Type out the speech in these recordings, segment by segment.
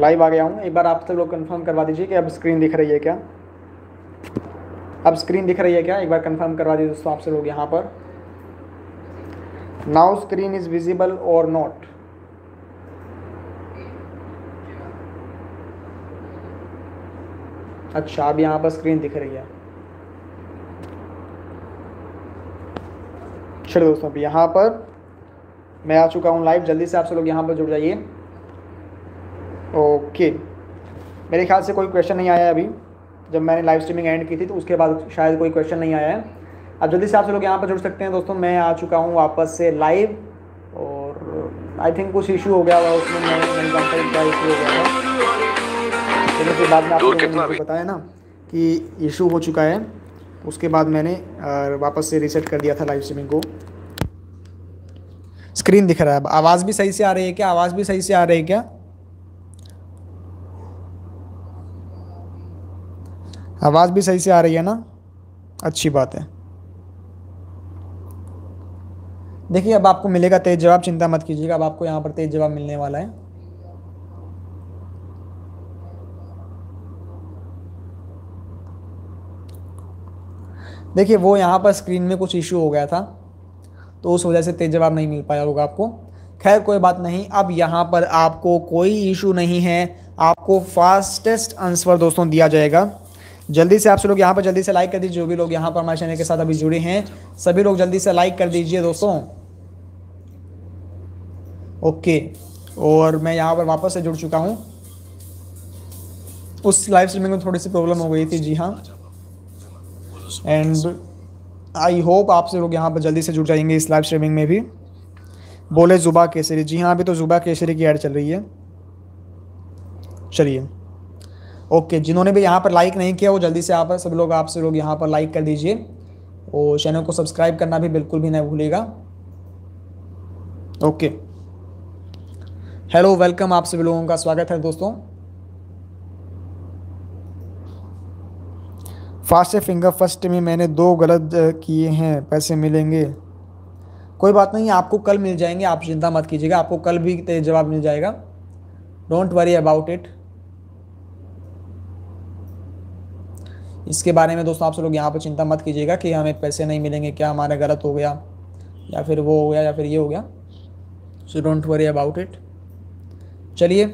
Live आ गया हूँ एक बार आप सब लोग कंफर्म करवा दीजिए कि अब स्क्रीन दिख रही है क्या अब स्क्रीन दिख रही है क्या एक बार कंफर्म करवा दीजिए दोस्तों आप सब लोग यहाँ पर नाउ स्क्रीन इज विजिबल और नॉट अच्छा अब यहाँ पर स्क्रीन दिख रही है चलो दोस्तों अब यहाँ पर मैं आ चुका हूँ लाइव जल्दी से आप सब लोग यहाँ पर जुड़ जाइए ओके मेरे ख्याल से कोई क्वेश्चन नहीं आया अभी जब मैंने लाइव स्ट्रीमिंग एंड की थी तो उसके बाद शायद कोई क्वेश्चन नहीं आया है अब जल्दी से आप लोग यहाँ पर जुड़ सकते हैं दोस्तों मैं आ चुका हूँ वापस से लाइव और आई थिंक कुछ इशू हो गया हुआ उसमें मैं इशू हो गया था उसके बाद में आपको बताया ना कि इशू हो चुका है उसके बाद मैंने वापस से रिसेट कर दिया था लाइव स्ट्रीमिंग को स्क्रीन दिख रहा है आवाज़ भी सही से आ रही है क्या आवाज़ भी सही से आ रही है क्या आवाज़ भी सही से आ रही है ना अच्छी बात है देखिए अब आपको मिलेगा तेज जवाब चिंता मत कीजिएगा अब आपको यहाँ पर तेज जवाब मिलने वाला है देखिए वो यहाँ पर स्क्रीन में कुछ इशू हो गया था तो उस वजह से तेज जवाब नहीं मिल पाया होगा आपको खैर कोई बात नहीं अब यहाँ पर आपको कोई इशू नहीं है आपको फास्टेस्ट आंसर दोस्तों दिया जाएगा जल्दी से आप सब लोग यहाँ पर जल्दी से लाइक कर दीजिए जो भी लोग यहाँ पर हमारे चैनल के साथ अभी जुड़े हैं सभी लोग जल्दी से लाइक कर दीजिए दोस्तों ओके और मैं यहाँ पर वापस से जुड़ चुका हूँ उस लाइव स्ट्रीमिंग में थोड़ी सी प्रॉब्लम हो गई थी जी हाँ एंड आई होप आप सब लोग यहाँ पर जल्दी से जुड़ जाएंगे इस लाइव स्ट्रीमिंग में भी बोले जुबा केसरी जी हाँ अभी तो जुबा केसरी की ऐड चल रही है चलिए ओके जिन्होंने भी यहाँ पर लाइक नहीं किया वो जल्दी से आप सब लोग आप सब लोग यहाँ पर लाइक कर दीजिए और चैनल को सब्सक्राइब करना भी बिल्कुल भी नहीं भूलेगा ओके हेलो वेलकम आप सभी लोगों का स्वागत है दोस्तों फास्ट फिंगर फर्स्ट में मैंने दो गलत किए हैं पैसे मिलेंगे कोई बात नहीं आपको कल मिल जाएंगे आप चिंता मत कीजिएगा आपको कल भी जवाब मिल जाएगा डोंट वरी अबाउट इट इसके बारे में दोस्तों आप सब लोग यहाँ पर चिंता मत कीजिएगा कि हमें पैसे नहीं मिलेंगे क्या हमारा गलत हो गया या फिर वो हो गया या फिर ये हो गया so don't worry about it चलिए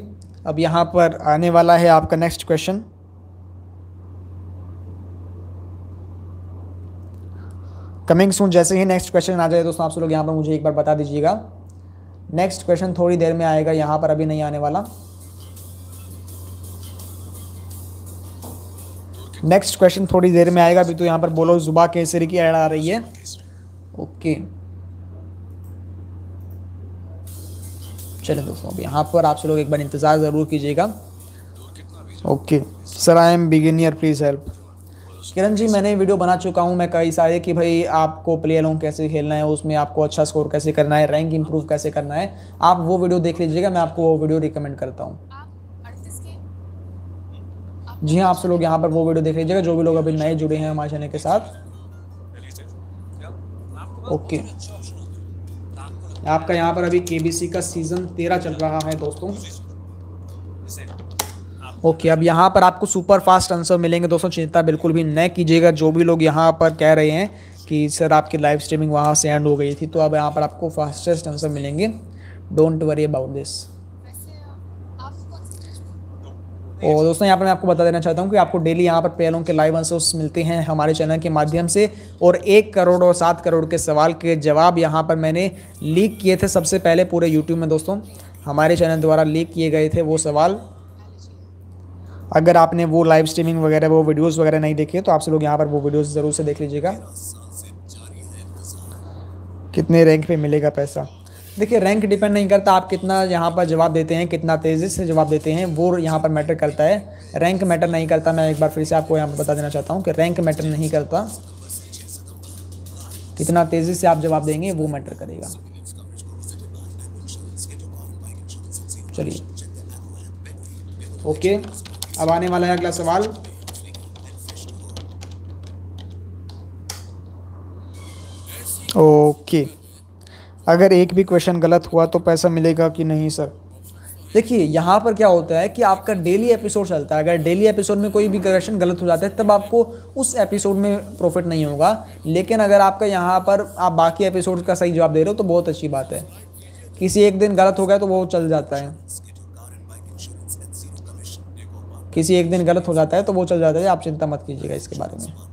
अब यहाँ पर आने वाला है आपका नेक्स्ट क्वेश्चन कमिंग सून जैसे ही नेक्स्ट क्वेश्चन आ जाए दोस्तों आप सब लोग यहाँ पर मुझे एक बार बता दीजिएगा नेक्स्ट क्वेश्चन थोड़ी देर में आएगा यहाँ पर अभी नहीं आने वाला नेक्स्ट क्वेश्चन थोड़ी देर में आएगा अभी तो यहाँ पर बोलो जुबा केसरी की एड आ रही है ओके चलो दोस्तों अभी यहाँ पर आप लोग एक बार इंतज़ार ज़रूर कीजिएगा okay sir I am beginner please help Kiran ji मैंने वीडियो बना चुका हूँ मैं कई सारे कि भाई आपको प्ले अलोंग कैसे खेलना है उसमें आपको अच्छा स्कोर कैसे करना है रैंक इंप्रूव कैसे करना है आप वो वीडियो देख लीजिएगा मैं आपको वो वीडियो रिकमेंड करता हूँ जी हाँ आप सब लोग यहाँ पर वो वीडियो देख लीजिएगा जो भी लोग अभी नए जुड़े हैं हमारे चैनल के साथ ओके आपका यहाँ पर अभी केबीसी का सीजन तेरह चल रहा है दोस्तों ओके okay, अब यहाँ पर आपको सुपर फास्ट आंसर मिलेंगे दोस्तों चिंता बिल्कुल भी न कीजिएगा जो भी लोग यहाँ पर कह रहे हैं कि सर आपकी लाइव स्ट्रीमिंग वहाँ से एंड हो गई थी तो अब यहाँ पर आपको फास्टेस्ट आंसर मिलेंगे डोंट वरी अबाउट दिस और दोस्तों यहाँ पर मैं आपको बता देना चाहता हूँ कि आपको डेली यहाँ पर पेलों के लाइव आंसर्स मिलते हैं हमारे चैनल के माध्यम से और एक करोड़ और सात करोड़ के सवाल के जवाब यहाँ पर मैंने लीक किए थे सबसे पहले पूरे यूट्यूब में दोस्तों हमारे चैनल द्वारा लीक किए गए थे वो सवाल अगर आपने वो लाइव स्ट्रीमिंग वगैरह वो वीडियोज़ वगैरह नहीं देखे तो आप सब लोग यहाँ पर वो वीडियोज़ ज़रूर से देख लीजिएगा कितने रैंक पर मिलेगा पैसा देखिए रैंक डिपेंड नहीं करता आप कितना यहाँ पर जवाब देते हैं कितना तेज़ी से जवाब देते हैं वो यहाँ पर मैटर करता है रैंक मैटर नहीं करता मैं एक बार फिर से आपको यहाँ पर बता देना चाहता हूँ कि रैंक मैटर नहीं करता कितना तेज़ी से आप जवाब देंगे वो मैटर करेगा चलिए ओके अब आने वाला है अगला सवाल ओके okay. अगर एक भी क्वेश्चन गलत हुआ तो पैसा मिलेगा कि नहीं सर देखिए यहाँ पर क्या होता है कि आपका डेली एपिसोड चलता है अगर डेली एपिसोड में कोई भी क्वेश्चन गलत हो जाता है तब आपको उस एपिसोड में प्रॉफिट नहीं होगा लेकिन अगर आपका यहाँ पर आप बाकी एपिसोड का सही जवाब दे रहे हो तो बहुत अच्छी बात है किसी एक दिन गलत हो गया तो वो चल जाता है किसी एक दिन गलत हो जाता है तो वो चल जाता है आप चिंता मत कीजिएगा इसके बारे में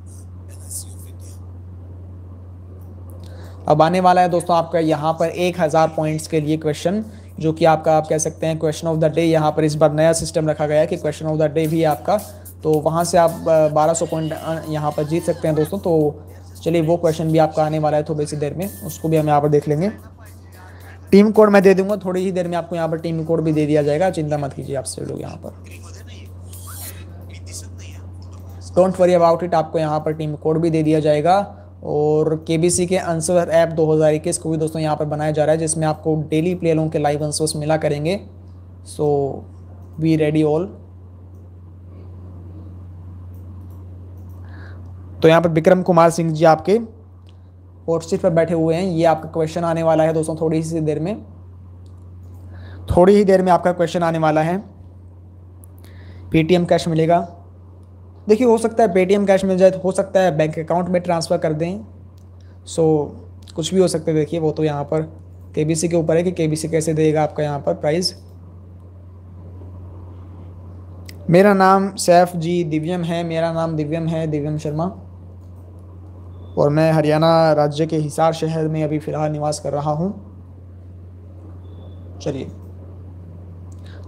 अब आने वाला है दोस्तों आपका यहाँ पर एक हज़ार पॉइंट्स के लिए क्वेश्चन जो कि आपका आप कह सकते हैं क्वेश्चन ऑफ द डे यहाँ पर इस बार नया सिस्टम रखा गया है कि क्वेश्चन ऑफ द डे भी आपका तो वहाँ से आप 1200 पॉइंट यहाँ पर जीत सकते हैं दोस्तों तो चलिए वो क्वेश्चन भी आपका आने वाला है थोड़ी सी देर में उसको भी हम यहाँ पर देख लेंगे टीम कोड मैं दे दूंगा थोड़ी ही देर में आपको यहाँ पर टीम कोड भी दे दिया जाएगा चिंता मत कीजिए आपसे लोग यहाँ पर डोंट वरी अबाउट इट आपको यहाँ पर टीम कोड भी दे दिया जाएगा और के बी सी के आंसर ऐप दो हज़ार इक्कीस को भी दोस्तों यहाँ पर बनाया जा रहा है जिसमें आपको डेली प्ले लोगों के लाइव आंसर्स मिला करेंगे सो वी रेडी ऑल तो यहाँ पर विक्रम कुमार सिंह जी आपके सीट पर बैठे हुए हैं ये आपका क्वेश्चन आने वाला है दोस्तों थोड़ी सी देर में थोड़ी ही देर में आपका क्वेश्चन आने वाला है पेटीएम कैश मिलेगा देखिए हो सकता है पेटीएम कैश मिल जाए हो सकता है बैंक अकाउंट में ट्रांसफ़र कर दें सो so, कुछ भी हो सकता है देखिए वो तो यहाँ पर के के ऊपर है कि के कैसे देगा आपका यहाँ पर प्राइज़ मेरा नाम सैफ जी दिव्यम है मेरा नाम दिव्यम है दिव्यम शर्मा और मैं हरियाणा राज्य के हिसार शहर में अभी फ़िलहाल निवास कर रहा हूँ चलिए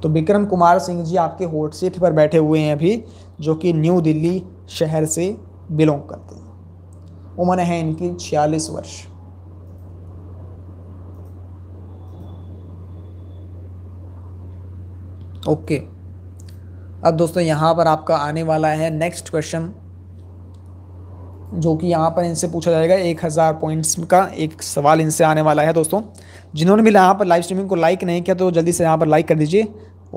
तो विक्रम कुमार सिंह जी आपके हॉट सीट पर बैठे हुए हैं अभी जो कि न्यू दिल्ली शहर से बिलोंग करते हैं उम्र है इनकी छियालीस वर्ष ओके अब दोस्तों यहाँ पर आपका आने वाला है नेक्स्ट क्वेश्चन जो कि यहाँ पर इनसे पूछा जाएगा एक हज़ार पॉइंट्स का एक सवाल इनसे आने वाला है दोस्तों जिन्होंने भी यहाँ पर लाइव स्ट्रीमिंग को लाइक नहीं किया तो जल्दी से यहाँ पर लाइक कर दीजिए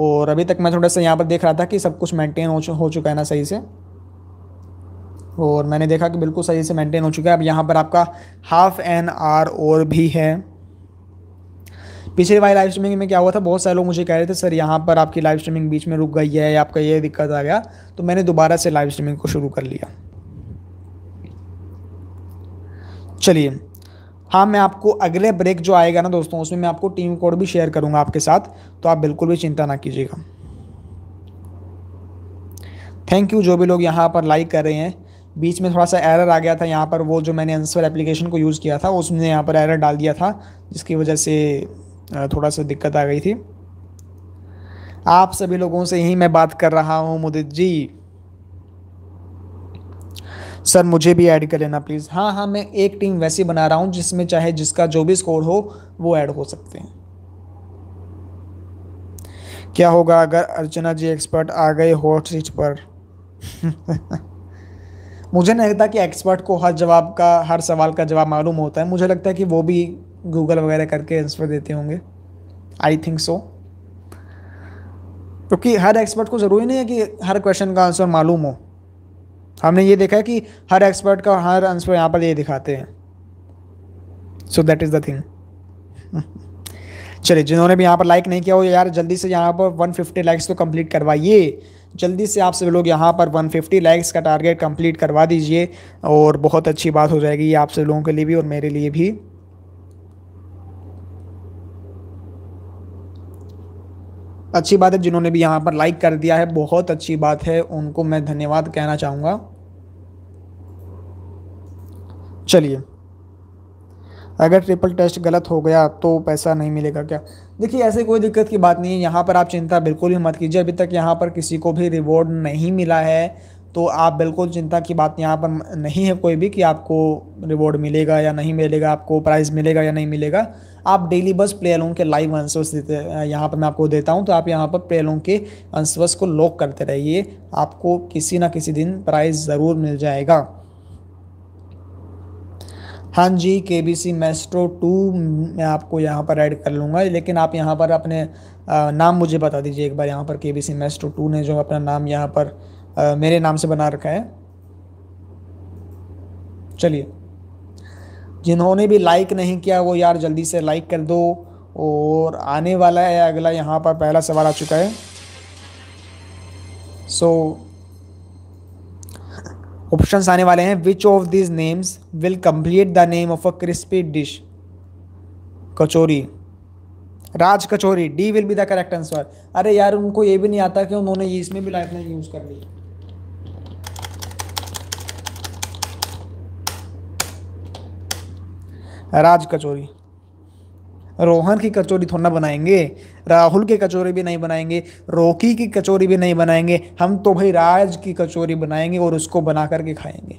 और अभी तक मैं थोड़ा सा यहाँ पर देख रहा था कि सब कुछ मेंटेन हो, हो चुका है ना सही से और मैंने देखा कि बिल्कुल सही से मेंटेन हो चुका है अब यहाँ पर आपका हाफ एन आर और भी है पिछली बार लाइव स्ट्रीमिंग में क्या हुआ था बहुत सारे लोग मुझे कह रहे थे सर यहाँ पर आपकी लाइव स्ट्रीमिंग बीच में रुक गई है आपका ये दिक्कत आ गया तो मैंने दोबारा से लाइव स्ट्रीमिंग को शुरू कर लिया चलिए हाँ मैं आपको अगले ब्रेक जो आएगा ना दोस्तों उसमें मैं आपको टीम कोड भी शेयर करूँगा आपके साथ तो आप बिल्कुल भी चिंता ना कीजिएगा थैंक यू जो भी लोग यहाँ पर लाइक कर रहे हैं बीच में थोड़ा सा एरर आ गया था यहाँ पर वो जो मैंने आंसर एप्लीकेशन को यूज़ किया था उसमें यहाँ पर एरर डाल दिया था जिसकी वजह से थोड़ा सा दिक्कत आ गई थी आप सभी लोगों से ही मैं बात कर रहा हूँ मुदित जी सर मुझे भी ऐड कर लेना प्लीज़ हाँ हाँ मैं एक टीम वैसी बना रहा हूँ जिसमें चाहे जिसका जो भी स्कोर हो वो ऐड हो सकते हैं क्या होगा अगर अर्चना जी एक्सपर्ट आ गए हॉट सीट पर मुझे नहीं लगता कि एक्सपर्ट को हर जवाब का हर सवाल का जवाब मालूम होता है मुझे लगता है कि वो भी गूगल वगैरह करके आंसर देते होंगे आई थिंक सो क्योंकि हर एक्सपर्ट को ज़रूरी नहीं है कि हर क्वेश्चन का आंसर मालूम हो तो हमने ये देखा है कि हर एक्सपर्ट का हर आंसर यहाँ पर ये दिखाते हैं so that is the thing चलिए जिन्होंने भी यहाँ पर लाइक नहीं किया वो यार जल्दी से यहाँ पर 150 लाइक्स तो कंप्लीट करवाइए जल्दी से आप सब लोग यहाँ पर 150 लाइक्स का टारगेट कंप्लीट करवा दीजिए और बहुत अच्छी बात हो जाएगी ये आप सब लोगों के लिए भी और मेरे लिए भी अच्छी बात है जिन्होंने भी यहाँ पर लाइक कर दिया है बहुत अच्छी बात है उनको मैं धन्यवाद कहना चाहूँगा चलिए अगर ट्रिपल टेस्ट गलत हो गया तो पैसा नहीं मिलेगा क्या देखिए ऐसे कोई दिक्कत की बात नहीं है यहाँ पर आप चिंता बिल्कुल भी मत कीजिए अभी तक यहाँ पर किसी को भी रिवॉर्ड नहीं मिला है तो आप बिल्कुल चिंता की बात यहाँ पर नहीं है कोई भी कि आपको रिवॉर्ड मिलेगा या नहीं मिलेगा आपको प्राइज़ मिलेगा या नहीं मिलेगा आप डेली बस प्ले के लाइव आंसर्स देते यहाँ पर मैं आपको देता हूँ तो आप यहाँ पर प्ले के आंसर्स को लॉक करते रहिए आपको किसी ना किसी दिन प्राइज़ ज़रूर मिल जाएगा हाँ जी के बी सी मेस्ट्रो टू मैं आपको यहाँ पर ऐड कर लूँगा लेकिन आप यहाँ पर अपने नाम मुझे बता दीजिए एक बार यहाँ पर के बी सी मेस्ट्रो टू ने जो अपना नाम यहाँ पर मेरे नाम से बना रखा है चलिए जिन्होंने भी लाइक नहीं किया वो यार जल्दी से लाइक कर दो और आने वाला है अगला यहाँ पर पहला सवाल आ चुका है सो so, ऑप्शंस आने वाले हैं which of this names will complete the name of a crispy dish kachori raj kachori D will be the correct answer अरे यार उनको ये भी नहीं आता कि उन्होंने ये इसमें भी लाइफ यूज़ कर ली राज कचोरी रोहन की कचोरी थोड़ा बनाएंगे राहुल की कचौरी भी नहीं बनाएंगे रोकी की कचौरी भी नहीं बनाएंगे हम तो भाई राज की कचौरी बनाएंगे और उसको बना करके खाएंगे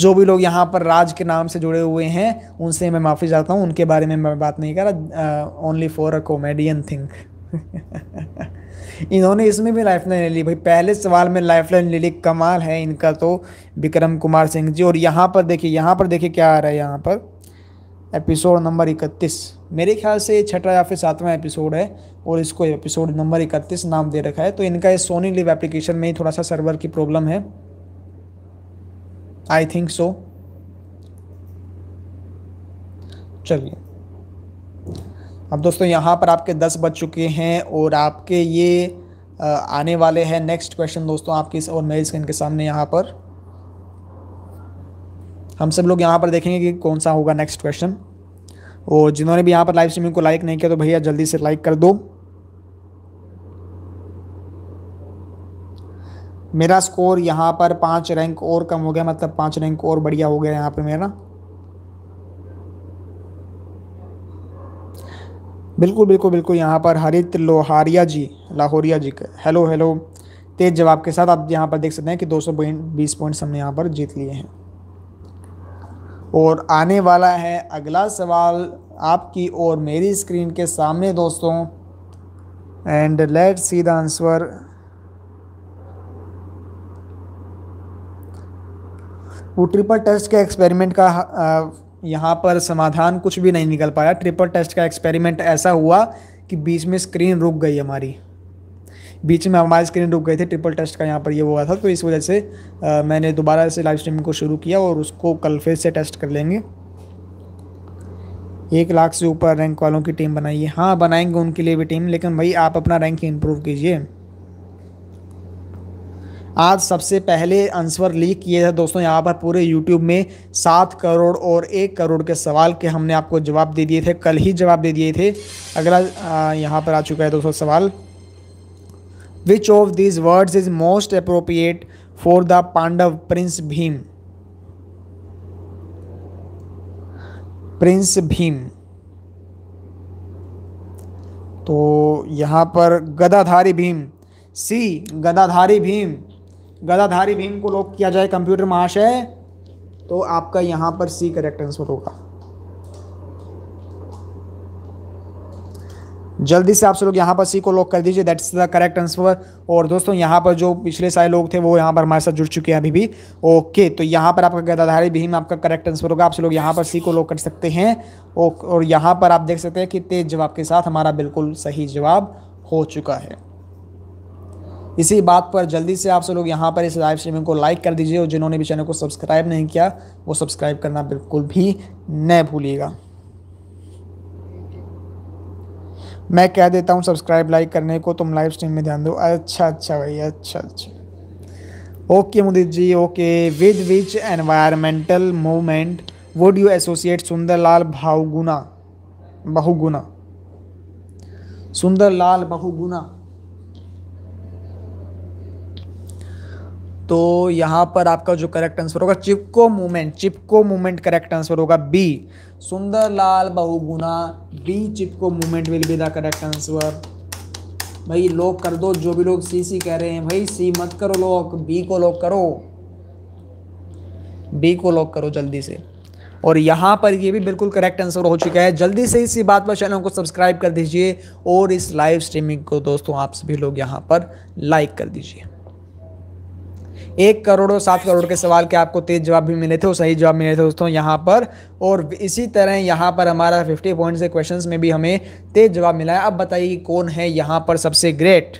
जो भी लोग यहाँ पर राज के नाम से जुड़े हुए हैं उनसे मैं माफ़ी चाहता हूँ उनके बारे में मैं बात नहीं कर रहा only for a comedian think इन्होंने इसमें भी लाइफ लाइन ले ली भाई पहले सवाल में लाइफ लाइन ले ली कमाल है इनका तो विक्रम कुमार सिंह जी और यहाँ पर देखिए यहाँ पर देखिए क्या आ रहा है यहाँ पर एपिसोड नंबर इकतीस मेरे ख्याल से छठा या फिर सातवां एपिसोड है और इसको एपिसोड नंबर इकतीस नाम दे रखा है तो इनका इस सोनी लिव एप्लीकेशन में ही थोड़ा सा सर्वर की प्रॉब्लम है आई थिंक सो चलिए अब दोस्तों यहाँ पर आपके दस बज चुके हैं और आपके ये आने वाले हैं नेक्स्ट क्वेश्चन दोस्तों आपकी और मेरी स्क्रीन के सामने यहाँ पर हम सब लोग यहाँ पर देखेंगे कि कौन सा होगा नेक्स्ट क्वेश्चन और जिन्होंने भी यहाँ पर लाइव स्ट्रीमिंग को लाइक नहीं किया तो भैया जल्दी से लाइक कर दो मेरा स्कोर यहाँ पर पाँच रैंक और कम हो गया मतलब पाँच रैंक और बढ़िया हो गया यहाँ पर मेरा बिल्कुल बिल्कुल बिल्कुल यहाँ पर हरित लोहारिया जी लाहौरिया जी का हेलो हेलो तेज जवाब के साथ आप यहाँ पर देख सकते हैं कि दो सौ बीस पॉइंट्स हमने यहाँ पर जीत लिए हैं और आने वाला है अगला सवाल आपकी और मेरी स्क्रीन के सामने दोस्तों and let see the answer वो ट्रिपल टेस्ट के एक्सपेरिमेंट का यहाँ पर समाधान कुछ भी नहीं निकल पाया ट्रिपल टेस्ट का एक्सपेरिमेंट ऐसा हुआ कि बीच में स्क्रीन रुक गई हमारी बीच में हमारे स्क्रीन रुक गए थे ट्रिपल टेस्ट का यहाँ पर ये हुआ था तो इस वजह से आ, मैंने दोबारा से लाइव स्ट्रीमिंग को शुरू किया और उसको कल फिर से टेस्ट कर लेंगे एक लाख से ऊपर रैंक वालों की टीम बनाइए हाँ बनाएंगे उनके लिए भी टीम लेकिन भाई आप अपना रैंक इम्प्रूव कीजिए आज सबसे पहले आंसर लीक किए थे दोस्तों यहाँ पर पूरे यूट्यूब में सात करोड़ और एक करोड़ के सवाल के हमने आपको जवाब दे दिए थे कल ही जवाब दे दिए थे अगला यहाँ पर आ चुका है दोस्तों सवाल which of this words is most appropriate for the Pandava prince Bhima prince Bhima तो यहाँ पर गदाधारी भीम सी गदाधारी भीम गदाधारी भीम को लॉक किया जाए कंप्यूटर महाशय तो आपका यहाँ पर सी करेक्ट आंसर होगा जल्दी से आप सब लोग यहाँ पर सी को लॉक कर दीजिए दैट्स द करेक्ट आंसर और दोस्तों यहाँ पर जो पिछले सारे लोग थे वो यहाँ पर हमारे साथ जुड़ चुके हैं अभी भी ओके तो यहाँ पर आपका गदाधारी भीम आपका करेक्ट आंसर होगा आप सब लोग यहाँ पर सी को लॉक कर सकते हैं और यहाँ पर आप देख सकते हैं कि तेज जवाब के साथ हमारा बिल्कुल सही जवाब हो चुका है इसी बात पर जल्दी से आप सब लोग यहाँ पर इस लाइव स्ट्रीमिंग को लाइक कर दीजिए और जिन्होंने भी चैनल को सब्सक्राइब नहीं किया वो सब्सक्राइब करना बिल्कुल भी न भूलिएगा मैं कह देता हूँ सब्सक्राइब लाइक करने को तुम लाइव स्ट्रीम में ध्यान दो अच्छा अच्छा भाई अच्छा अच्छा okay Mudit ji okay with which environmental movement would you associate Sundarlal भावगुना बहुगुना सुंदरलाल बहुगुना तो यहाँ पर आपका जो करेक्ट आंसर होगा Chipko movement Chipko movement correct answer होगा B Sundarlal Bahuguna B Chipko movement will be the correct answer भाई लॉक कर दो जो भी लोग सी सी कह रहे हैं भाई सी मत करो लॉक बी को लॉक करो बी को लॉक करो जल्दी से और यहाँ पर ये भी बिल्कुल करेक्ट आंसर हो चुका है जल्दी से इसी बात पर चैनल को सब्सक्राइब कर दीजिए और इस लाइव स्ट्रीमिंग को दोस्तों आप सभी लोग यहाँ पर लाइक कर दीजिए एक करोड़ और सात करोड़ के सवाल के आपको तेज जवाब भी मिले थे और सही जवाब मिले थे दोस्तों यहाँ पर और इसी तरह यहाँ पर हमारा फिफ्टी पॉइंट के क्वेश्चन में भी हमें तेज जवाब मिला है अब बताइए कौन है यहाँ पर सबसे great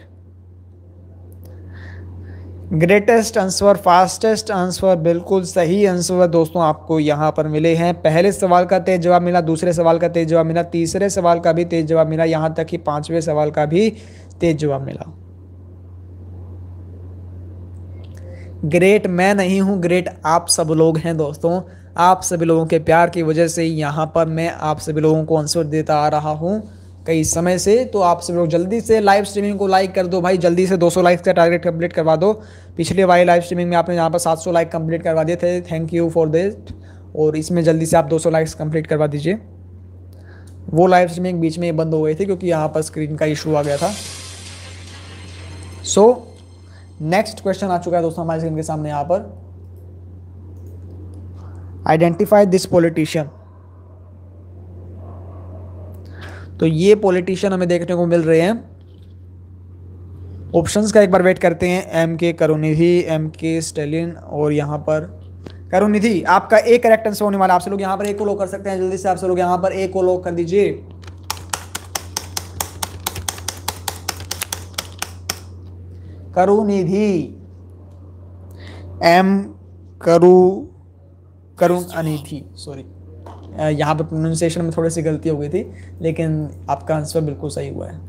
greatest answer fastest answer बिल्कुल सही आंसर दोस्तों आपको यहाँ पर मिले हैं पहले सवाल का तेज जवाब मिला दूसरे सवाल का तेज जवाब मिला तीसरे सवाल का भी तेज जवाब मिला यहाँ तक कि पांचवें सवाल का भी तेज जवाब मिला ग्रेट मैं नहीं हूँ ग्रेट आप सब लोग हैं दोस्तों आप सभी लोगों के प्यार की वजह से यहाँ पर मैं आप सभी लोगों को आंसर देता आ रहा हूँ कई समय से तो आप सभी लोग जल्दी से लाइव स्ट्रीमिंग को लाइक कर दो भाई जल्दी से 200 लाइक्स का टारगेट कंप्लीट करवा दो पिछले वाली लाइव स्ट्रीमिंग में आपने यहाँ पर 700 लाइक कंप्लीट करवा दिए थे थैंक यू फॉर दिस और इसमें जल्दी से आप 200 लाइक्स कंप्लीट करवा दीजिए वो लाइव स्ट्रीमिंग बीच में बंद हो गई थी क्योंकि यहाँ पर स्क्रीन का इशू आ गया था सो so, नेक्स्ट क्वेश्चन आ चुका है दोस्तों हमारे स्क्रीन के सामने यहां पर आइडेंटिफाई दिस पॉलिटिशियन तो ये पॉलिटिशियन हमें देखने को मिल रहे हैं ऑप्शंस का एक बार वेट करते हैं एम के करुनिधि एम के स्टेलिन और यहां पर करुनिधि आपका एक करेक्ट आंसर होने वाला आप लोग यहां पर एक को लो कर सकते हैं जल्दी से आप लोग यहां पर एक को लो कर दीजिए करुनिधि एम करु करुण अनिधि सॉरी यहाँ पर प्रोनाउंसिएशन में थोड़ी सी गलती हो गई थी लेकिन आपका आंसर बिल्कुल सही हुआ है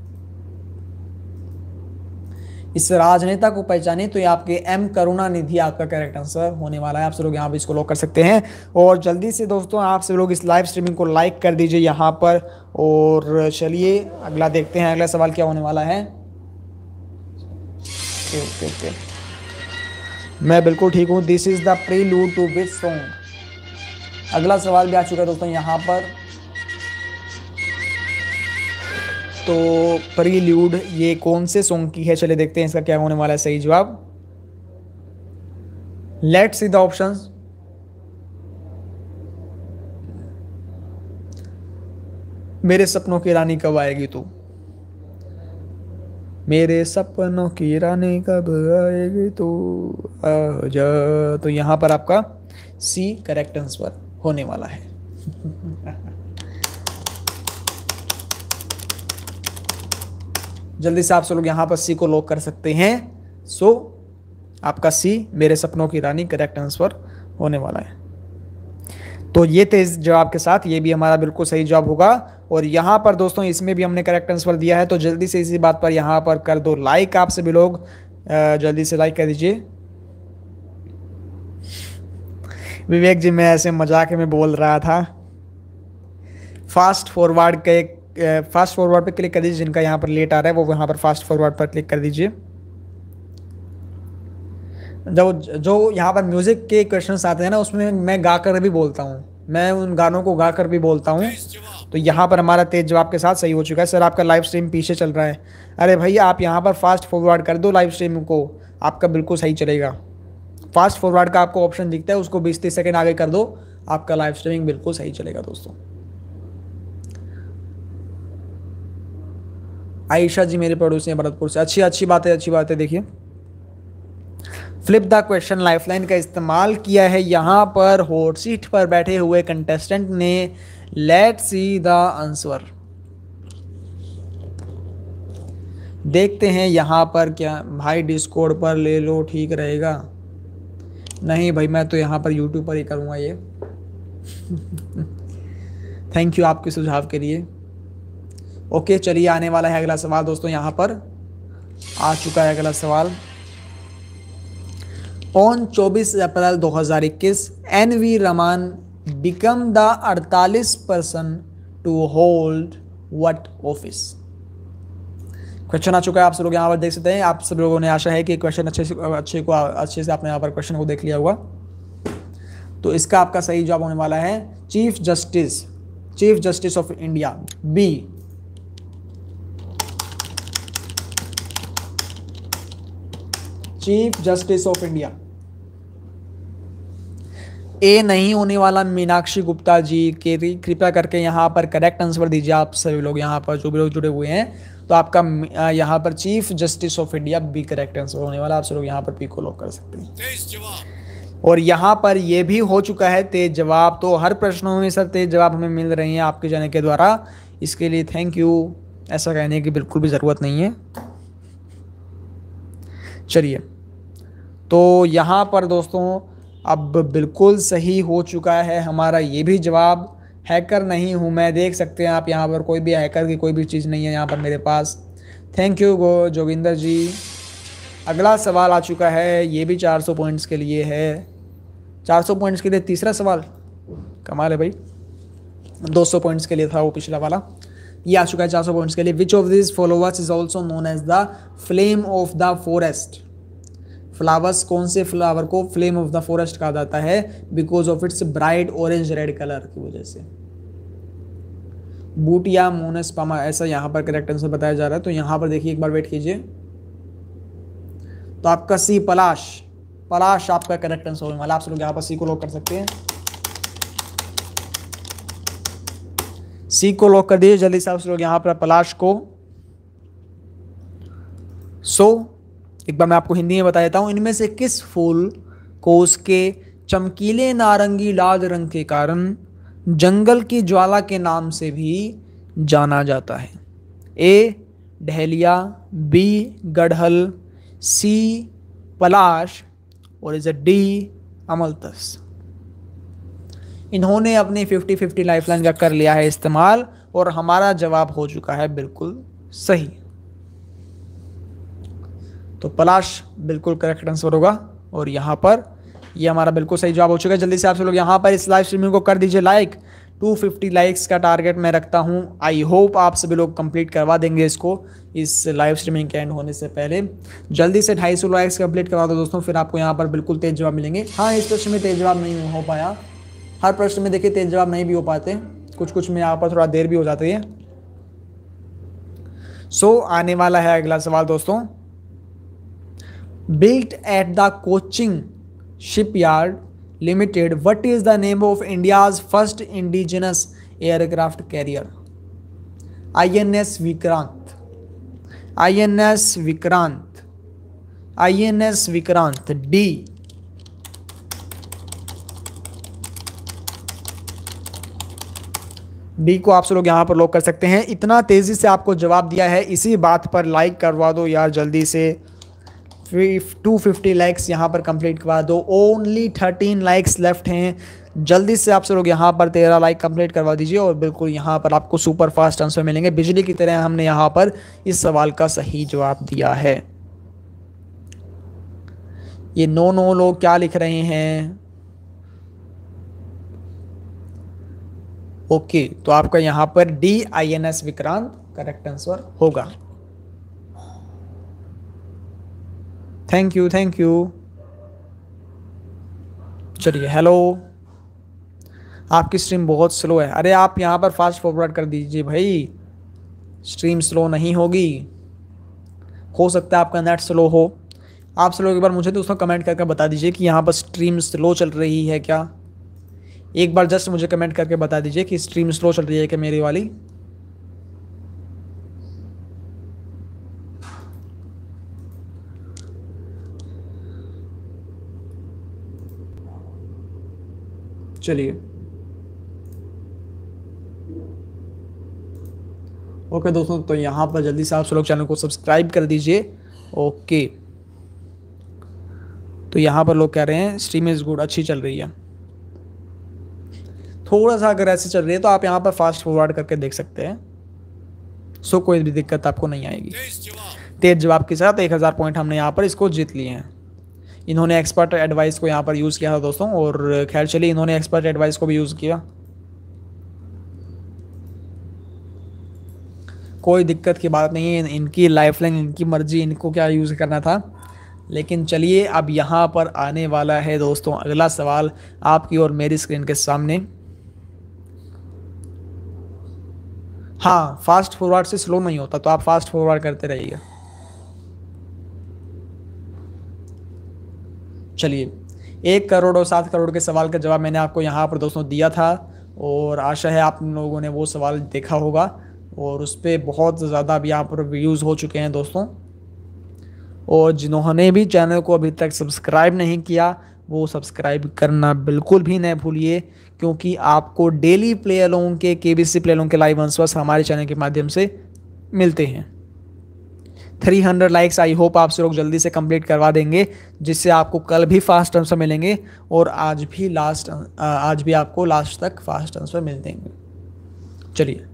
इस राजनेता को पहचाने तो ये आपके एम करुणा निधि आपका करेक्ट आंसर होने वाला है आप सब लोग यहाँ पे इसको लॉक कर सकते हैं और जल्दी से दोस्तों आप सब लोग इस लाइव स्ट्रीमिंग को लाइक कर दीजिए यहाँ पर और चलिए अगला देखते हैं अगला सवाल क्या होने वाला है ओके ओके ओके मैं बिल्कुल ठीक हूँ this is the prelude to with song अगला सवाल भी आ चुका है दोस्तों यहाँ पर तो प्री ल्यूड ये कौन से सॉन्ग की है चले देखते हैं इसका क्या होने वाला है सही जवाब लेट सी द ऑप्शन मेरे सपनों की रानी कब आएगी तू मेरे सपनों की रानी कब आएगी तो आजा तो यहाँ पर आपका सी करेक्ट आंसर होने वाला है जल्दी से आप सब लोग यहाँ पर सी को लॉक कर सकते हैं सो so, आपका सी मेरे सपनों की रानी करेक्ट आंसर होने वाला है तो ये थे जवाब के साथ ये भी हमारा बिल्कुल सही जवाब होगा और यहाँ पर दोस्तों इसमें भी हमने करेक्ट आंसर दिया है तो जल्दी से इसी बात पर यहाँ पर कर दो लाइक आप सभी लोग जल्दी से लाइक कर दीजिए विवेक जी मैं ऐसे मजाक में बोल रहा था फास्ट फॉरवर्ड के फास्ट फॉरवर्ड पर क्लिक कर दीजिए जिनका यहाँ पर लेट आ रहा है वो यहाँ पर फास्ट फॉरवर्ड पर क्लिक कर दीजिए जो जो यहाँ पर म्यूजिक के क्वेश्चन आते हैं ना उसमें मैं गा कर भी बोलता हूँ मैं उन गानों को गा कर भी बोलता हूँ तो यहाँ पर हमारा तेज जवाब के साथ सही हो चुका है सर आपका लाइव स्ट्रीम पीछे चल रहा है अरे भैया आप यहाँ पर फास्ट फॉरवर्ड कर दो लाइव स्ट्रीम को आपका बिल्कुल सही चलेगा फास्ट फॉरवर्ड का आपको ऑप्शन दिखता है उसको बीस तीस सेकेंड आगे कर दो आपका लाइव स्ट्रीमिंग बिल्कुल सही चलेगा दोस्तों आयशा जी मेरे प्रोड्यूसर हैं भरतपुर से अच्छी अच्छी बातें अच्छी बातें देखिए फ्लिप द क्वेश्चन लाइफलाइन का इस्तेमाल किया है यहाँ पर हॉट सीट पर बैठे हुए कंटेस्टेंट ने लेट सी द आंसर देखते हैं यहाँ पर क्या भाई डिस्कोड पर ले लो ठीक रहेगा नहीं भाई मैं तो यहाँ पर यूट्यूब पर ही करूँगा ये थैंक यू आपके सुझाव के लिए ओके चलिए आने वाला है अगला सवाल दोस्तों यहाँ पर आ चुका है अगला सवाल on 24 April 2021 N V Ramana become the 48 person to hold what office question आ चुका है आप सब लोग यहाँ पर देख सकते हैं आप सब लोगों ने आशा है कि क्वेश्चन अच्छे से अच्छे को अच्छे से आपने यहाँ पर क्वेश्चन को देख लिया होगा तो इसका आपका सही जवाब होने वाला है chief justice chief justice of India B chief justice of India A नहीं होने वाला मीनाक्षी गुप्ता जी के कृपया करके यहाँ पर करेक्ट आंसर दीजिए आप सभी लोग यहाँ पर जो भी लोग जुड़े हुए हैं तो आपका यहाँ पर chief justice of India B correct answer होने वाला आप सभी लोग यहाँ पर पी को लॉक कर सकते हैं और यहाँ पर यह भी हो चुका है तेज जवाब तो हर प्रश्नों में सर तेज जवाब हमें मिल रहे हैं आपके जाने के द्वारा इसके लिए थैंक यू ऐसा कहने की बिल्कुल भी ज़रूरत नहीं है चलिए तो यहाँ पर दोस्तों अब बिल्कुल सही हो चुका है हमारा ये भी जवाब हैकर नहीं हूँ मैं देख सकते हैं आप यहाँ पर कोई भी हैकर की कोई भी चीज़ नहीं है यहाँ पर मेरे पास thank you go Joginder ji अगला सवाल आ चुका है ये भी 400 पॉइंट्स के लिए है 400 पॉइंट्स के लिए तीसरा सवाल कमाल है भाई 200 पॉइंट्स के लिए था वो पिछला वाला ये आ चुका है 400 पॉइंट्स के लिए which of this followers is also known as the flame of the forest flowers कौन से फ्लावर को फ्लेम ऑफ द फॉरेस्ट कहा जाता है because of its bright orange red colour की वजह से बूट या मोनस पामा ऐसा यहां पर करेक्ट आंसर बताया जा रहा है तो यहां पर देखिए एक बार वेट कीजिए तो आपका सी पलाश पलाश आपका करेक्ट आंसर होने वाला आप लोग यहां पर सी को लॉक कर सकते हैं सी को लॉक कर दीजिए जल्दी से आप लोग यहां पर पलाश को सो so, एक बार मैं आपको हिंदी में बता देता हूँ इनमें से किस फूल को उसके चमकीले नारंगी लाल रंग के कारण जंगल की ज्वाला के नाम से भी जाना जाता है ए डहलिया बी गढ़हल सी पलाश और इज अ डी अमलतस इन्होंने अपनी 50-50 लाइफलाइन का कर लिया है इस्तेमाल और हमारा जवाब हो चुका है बिल्कुल सही तो पलाश बिल्कुल करेक्ट आंसर होगा और यहाँ पर ये हमारा बिल्कुल सही जवाब हो चुका है जल्दी से आप सब लोग यहाँ पर इस लाइव स्ट्रीमिंग को कर दीजिए लाइक 250 लाइक्स का टारगेट मैं रखता हूँ आई होप आप सभी लोग कंप्लीट करवा देंगे इसको इस लाइव स्ट्रीमिंग के एंड होने से पहले जल्दी से 250 लाइक्स कंप्लीट करवा दो दोस्तों फिर आपको यहाँ पर बिल्कुल तेज जवाब मिलेंगे हाँ इस प्रश्न में तेज जवाब नहीं हो पाया हर प्रश्न में देखिए तेज जवाब नहीं भी हो पाते कुछ कुछ में यहाँ पर थोड़ा देर भी हो जाती है सो so, आने वाला है अगला सवाल दोस्तों built at the Cochin Shipyard Limited, what is the name of India's first indigenous aircraft carrier? INS Vikrant. INS Vikrant. INS Vikrant. D. D को आप सब लोग यहाँ पर लॉक कर सकते हैं इतना तेज़ी से आपको जवाब दिया है इसी बात पर लाइक करवा दो यार जल्दी से टू फिफ्टी लाइक्स यहाँ पर कंप्लीट करवा दो ओनली थर्टीन लाइक्स लेफ्ट हैं जल्दी से आप लोग यहाँ पर तेरह लाइक कंप्लीट करवा दीजिए और बिल्कुल यहाँ पर आपको सुपर फास्ट आंसर मिलेंगे बिजली की तरह हमने यहाँ पर इस सवाल का सही जवाब दिया है ये नो नो लोग क्या लिख रहे हैं ओके तो आपका यहाँ पर D I N S Vikrant correct answer होगा थैंक यू थैंक यू चलिए हेलो आपकी स्ट्रीम बहुत स्लो है अरे आप यहाँ पर फास्ट फॉरवर्ड कर दीजिए भाई स्ट्रीम स्लो नहीं होगी हो सकता है आपका नेट स्लो हो आप स्लो एक बार मुझे तो उसको कमेंट करके बता दीजिए कि यहाँ पर स्ट्रीम स्लो चल रही है क्या एक बार जस्ट मुझे कमेंट करके बता दीजिए कि स्ट्रीम स्लो चल रही है क्या मेरी वाली चलिए ओके दोस्तों तो यहाँ पर जल्दी से आप सब लोग चैनल को सब्सक्राइब कर दीजिए ओके तो यहाँ पर लोग कह रहे हैं स्ट्रीम इज़ गुड अच्छी चल रही है थोड़ा सा अगर ऐसे चल रही है तो आप यहाँ पर फास्ट फॉरवर्ड करके देख सकते हैं सो कोई भी दिक्कत आपको नहीं आएगी तेज जवाब के साथ एक हज़ार पॉइंट हमने यहाँ पर इसको जीत लिए हैं इन्होंने एक्सपर्ट एडवाइस को यहाँ पर यूज़ किया था दोस्तों और खैर चलिए इन्होंने एक्सपर्ट एडवाइस को भी यूज़ किया कोई दिक्कत की बात नहीं है इनकी लाइफ लाइन इनकी मर्जी इनको क्या यूज़ करना था लेकिन चलिए अब यहाँ पर आने वाला है दोस्तों अगला सवाल आपकी और मेरी स्क्रीन के सामने हाँ फास्ट फॉरवर्ड से स्लो नहीं होता तो आप फास्ट फॉरवर्ड करते रहिएगा चलिए एक करोड़ और सात करोड़ के सवाल का जवाब मैंने आपको यहाँ पर दोस्तों दिया था और आशा है आप लोगों ने वो सवाल देखा होगा और उस पर बहुत ज़्यादा अब यहाँ पर व्यूज़ हो चुके हैं दोस्तों और जिन्होंने भी चैनल को अभी तक सब्सक्राइब नहीं किया वो सब्सक्राइब करना बिल्कुल भी नहीं भूलिए क्योंकि आपको डेली प्ले अलोंग के K B C play along के लाइव आंसर्स हमारे चैनल के माध्यम से मिलते हैं three hundred likes I hope आप लोग जल्दी से कंप्लीट करवा देंगे जिससे आपको कल भी फास्ट आंसर मिलेंगे और आज भी लास्ट आज भी आपको लास्ट तक फास्ट आंसर मिल देंगे चलिए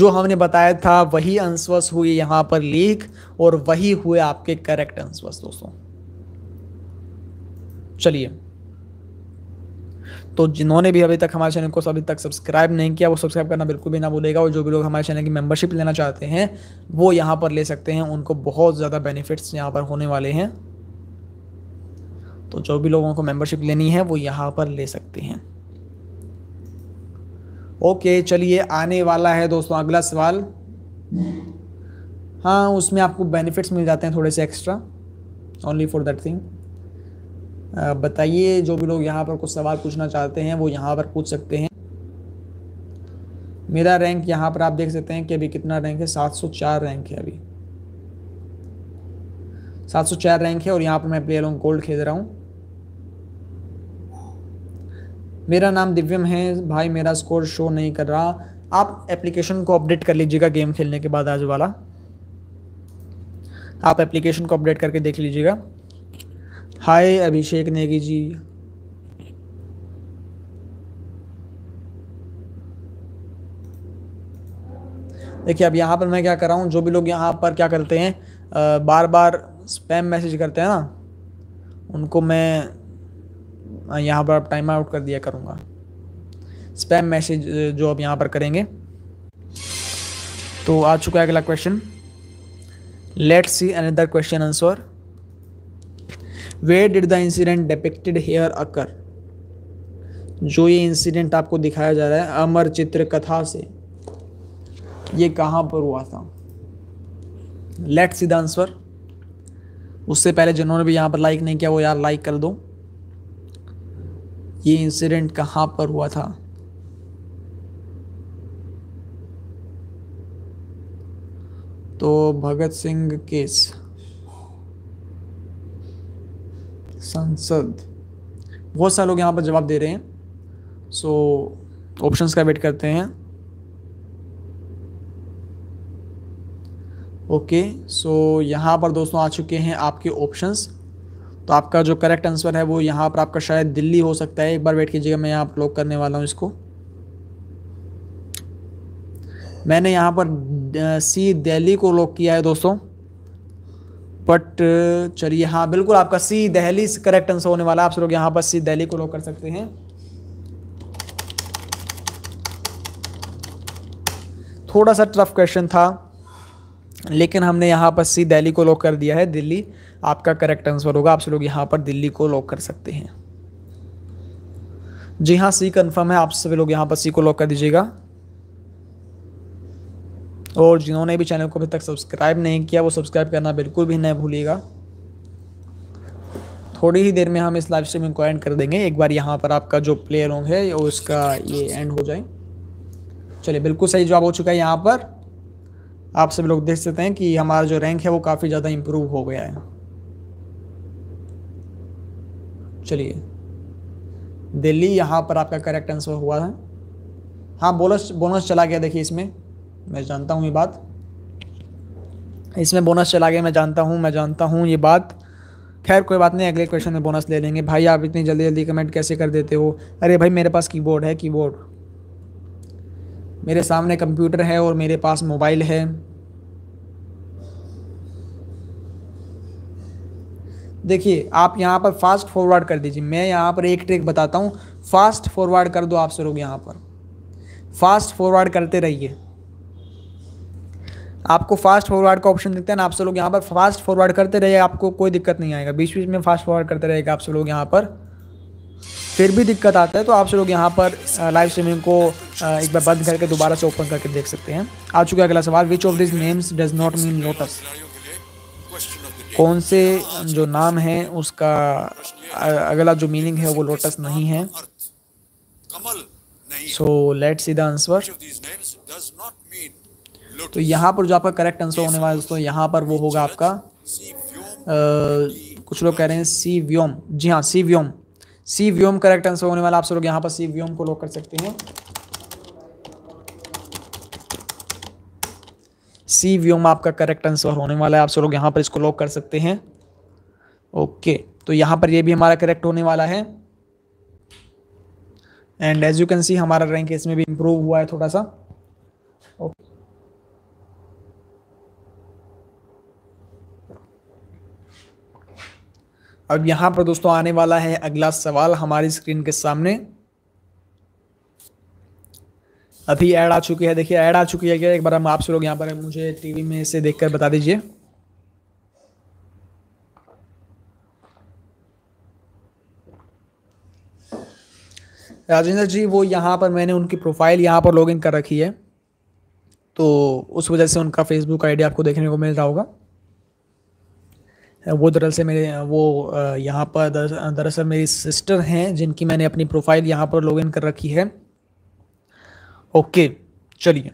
जो हमने बताया था वही आंसर्स हुए यहाँ पर लीक और वही हुए आपके करेक्ट आंसर्स दोस्तों चलिए तो जिन्होंने भी अभी तक हमारे चैनल को अभी तक सब्सक्राइब नहीं किया वो सब्सक्राइब करना बिल्कुल भी ना भूलेगा और जो भी लोग हमारे चैनल की मेंबरशिप लेना चाहते हैं वो यहाँ पर ले सकते हैं उनको बहुत ज़्यादा बेनिफिट्स यहाँ पर होने वाले हैं तो जो भी लोगों को मेंबरशिप लेनी है वो यहाँ पर ले सकते हैं ओके चलिए आने वाला है दोस्तों अगला सवाल हाँ उसमें आपको बेनिफिट्स मिल जाते हैं थोड़े से extra only for that thing बताइए जो भी लोग यहाँ पर कुछ सवाल पूछना चाहते हैं वो यहाँ पर पूछ सकते हैं मेरा रैंक यहाँ पर आप देख सकते हैं कि अभी कितना रैंक है 704 रैंक है अभी 704 रैंक है और यहाँ पर मैं प्लेयर ऑन गोल्ड खेल रहा हूँ मेरा नाम दिव्यम है भाई मेरा स्कोर शो नहीं कर रहा आप एप्लीकेशन को अपडेट कर लीजिएगा गेम खेलने के बाद आज वाला आप एप्लीकेशन को अपडेट करके देख लीजिएगा हाय अभिषेक नेगी जी देखिए अब यहाँ पर मैं क्या कर रहा हूँ जो भी लोग यहाँ पर क्या करते हैं आ, बार बार स्पैम मैसेज करते हैं ना उनको मैं यहाँ पर अब टाइम आउट कर दिया करूँगा स्पैम मैसेज जो अब यहाँ पर करेंगे तो आ चुका है अगला question let's see another question answer where did the incident depicted here occur जो ये इंसिडेंट आपको दिखाया जा रहा है अमर चित्र कथा से ये कहाँ पर हुआ था लेट सी द आंसर उससे पहले जिन्होंने भी यहाँ पर लाइक नहीं किया वो यार लाइक कर दो ये इंसिडेंट कहाँ पर हुआ था तो भगत सिंह केस संसद बहुत सारे लोग यहाँ पर जवाब दे रहे हैं सो so, ऑप्शंस का वेट करते हैं ओके सो यहाँ पर दोस्तों आ चुके हैं आपके ऑप्शंस तो आपका जो करेक्ट आंसर है वो यहाँ पर आपका शायद दिल्ली हो सकता है एक बार वेट कीजिएगा मैं यहाँ लॉक करने वाला हूँ इसको मैंने यहाँ पर सी दिल्ली को लॉक किया है दोस्तों पट uh, चलिए हाँ बिल्कुल आपका सी दहली करेक्ट आंसर होने वाला है आप लोग यहाँ पर सी दहली को लोग कर सकते हैं थोड़ा सा टफ क्वेश्चन था लेकिन हमने यहाँ पर सी दिल्ली को लॉक कर दिया है दिल्ली आपका करेक्ट आंसर होगा आप लोग यहाँ पर दिल्ली को लॉक कर सकते हैं जी हाँ सी कन्फर्म है आप सभी लोग यहाँ पर सी को लॉक कर दीजिएगा और जिन्होंने भी चैनल को अभी तक सब्सक्राइब नहीं किया वो सब्सक्राइब करना बिल्कुल भी नहीं भूलिएगा थोड़ी ही देर में हम इस लाइव स्ट्रीमिंग को एंड कर देंगे एक बार यहाँ पर आपका जो प्ले रोंग है उसका ये एंड हो जाए चलिए बिल्कुल सही जवाब हो चुका है यहाँ पर आप सभी लोग देख सकते हैं कि हमारा जो रैंक है वो काफ़ी ज़्यादा इम्प्रूव हो गया है चलिए दिल्ली यहाँ पर आपका करेक्ट आंसर हुआ है हाँ बोनस बोनस चला गया देखिए इसमें मैं जानता हूँ ये बात इसमें बोनस चला गया मैं जानता हूँ मैं जानता हूँ ये बात खैर कोई बात नहीं अगले क्वेश्चन में बोनस ले लेंगे भाई आप इतनी जल्दी जल्दी कमेंट कैसे कर देते हो अरे भाई मेरे पास कीबोर्ड है कीबोर्ड मेरे सामने कंप्यूटर है और मेरे पास मोबाइल है देखिए आप यहाँ पर फास्ट फॉरवर्ड कर दीजिए मैं यहाँ पर एक ट्रिक बताता हूँ फास्ट फॉरवर्ड कर दो आप सरोग लोग यहाँ पर फास्ट फॉरवर्ड करते रहिए आपको फास्ट फॉरवर्ड का ऑप्शन दिखता है ना आप सब लोग यहाँ पर फास्ट फॉरवर्ड करते रहिए आपको कोई दिक्कत नहीं आएगा बीच बीच में फास्ट फॉरवर्ड करते रहेगा आप सब लोग यहाँ पर फिर भी दिक्कत आता है तो आप सब लोग यहाँ पर लाइव स्ट्रीमिंग को एक बार बंद करके दोबारा से ओपन करके देख सकते हैं आ चुका अगला सवाल which of this names does not mean lotus कौन से जो नाम है उसका अगला जो मीनिंग है वो लोटस नहीं है so let see the answer तो यहाँ पर जो आपका करेक्ट आंसर होने वाला है दोस्तों यहाँ पर वो होगा आपका आ, कुछ लोग कह रहे हैं सी व्योम जी हाँ सी व्योम सी व्योम करेक्ट आंसर होने वाला आप सब लोग यहाँ पर सी व्योम को लोग कर सकते हैं सी व्योम आपका करेक्ट आंसर होने वाला है आप सब लोग यहाँ पर इसको लॉक कर सकते हैं ओके तो यहाँ पर ये भी हमारा करेक्ट होने वाला है and as you can see हमारा रैंक इसमें भी इम्प्रूव हुआ है थोड़ा सा ओके अब यहां पर दोस्तों आने वाला है अगला सवाल हमारी स्क्रीन के सामने अभी ऐड आ चुकी है देखिए ऐड आ चुकी है क्या एक बार हम आपसे लोग यहाँ पर मुझे टीवी में से देखकर बता दीजिए राजेंद्र जी वो यहाँ पर मैंने उनकी प्रोफाइल यहाँ पर लॉगिन कर रखी है तो उस वजह से उनका फेसबुक आईडी आपको देखने को मिल रहा होगा वो दरअसल मेरे वो यहाँ पर दरअसल मेरी सिस्टर हैं जिनकी मैंने अपनी प्रोफाइल यहाँ पर लॉगिन कर रखी है ओके चलिए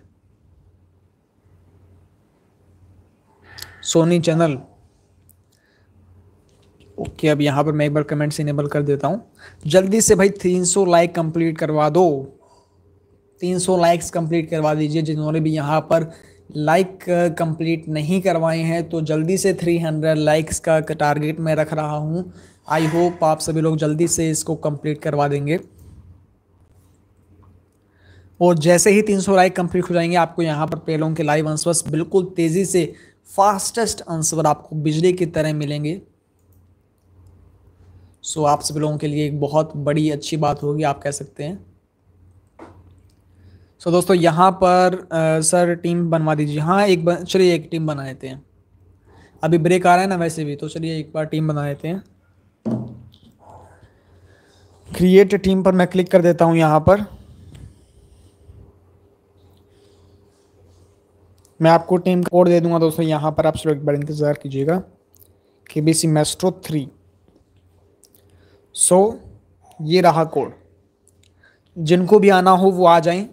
सोनी चैनल ओके अब यहाँ पर मैं एक बार कमेंट्स इनेबल कर देता हूँ जल्दी से भाई 300 लाइक कंप्लीट करवा दो 300 लाइक्स कंप्लीट करवा दीजिए जिन्होंने भी यहाँ पर लाइक कंप्लीट uh, नहीं करवाए हैं तो जल्दी से 300 लाइक्स का टारगेट मैं रख रहा हूँ आई होप आप सभी लोग जल्दी से इसको कंप्लीट करवा देंगे और जैसे ही 300 लाइक कंप्लीट हो जाएंगे आपको यहाँ पर पेलों के लाइव आंसर्स बिल्कुल तेज़ी से फास्टेस्ट आंसर आपको बिजली की तरह मिलेंगे सो आप सभी लोगों के लिए एक बहुत बड़ी अच्छी बात होगी आप कह सकते हैं सो so, दोस्तों यहाँ पर आ, सर टीम बनवा दीजिए हाँ एक बन चलिए एक टीम बना लेते हैं अभी ब्रेक आ रहा है ना वैसे भी तो चलिए एक बार टीम बना लेते हैं क्रिएट टीम पर मैं क्लिक कर देता हूँ यहाँ पर मैं आपको टीम का कोड दे दूंगा दोस्तों यहाँ पर आप सब एक बार इंतज़ार कीजिएगा K B C maestro three so ये रहा कोड जिनको भी आना हो वो आ जाएं